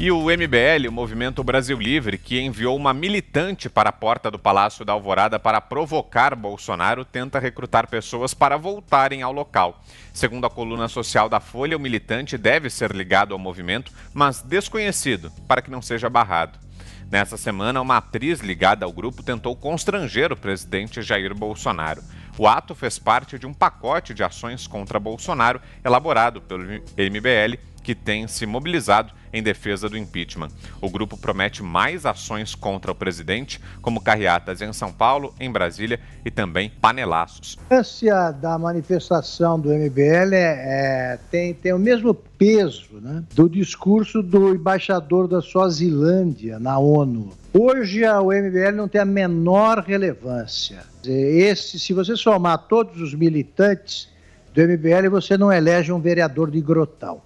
E o MBL, o Movimento Brasil Livre, que enviou uma militante para a porta do Palácio da Alvorada para provocar Bolsonaro, tenta recrutar pessoas para voltarem ao local. Segundo a coluna social da Folha, o militante deve ser ligado ao movimento, mas desconhecido, para que não seja barrado. Nessa semana, uma atriz ligada ao grupo tentou constranger o presidente Jair Bolsonaro. O ato fez parte de um pacote de ações contra Bolsonaro elaborado pelo MBL que tem se mobilizado em defesa do impeachment. O grupo promete mais ações contra o presidente, como carreatas em São Paulo, em Brasília e também panelaços. A importância da manifestação do MBL é, é, tem, tem o mesmo peso né, do discurso do embaixador da Suazilândia na ONU. Hoje o MBL não tem a menor relevância. Esse, se você somar todos os militantes do MBL, você não elege um vereador de Grotão.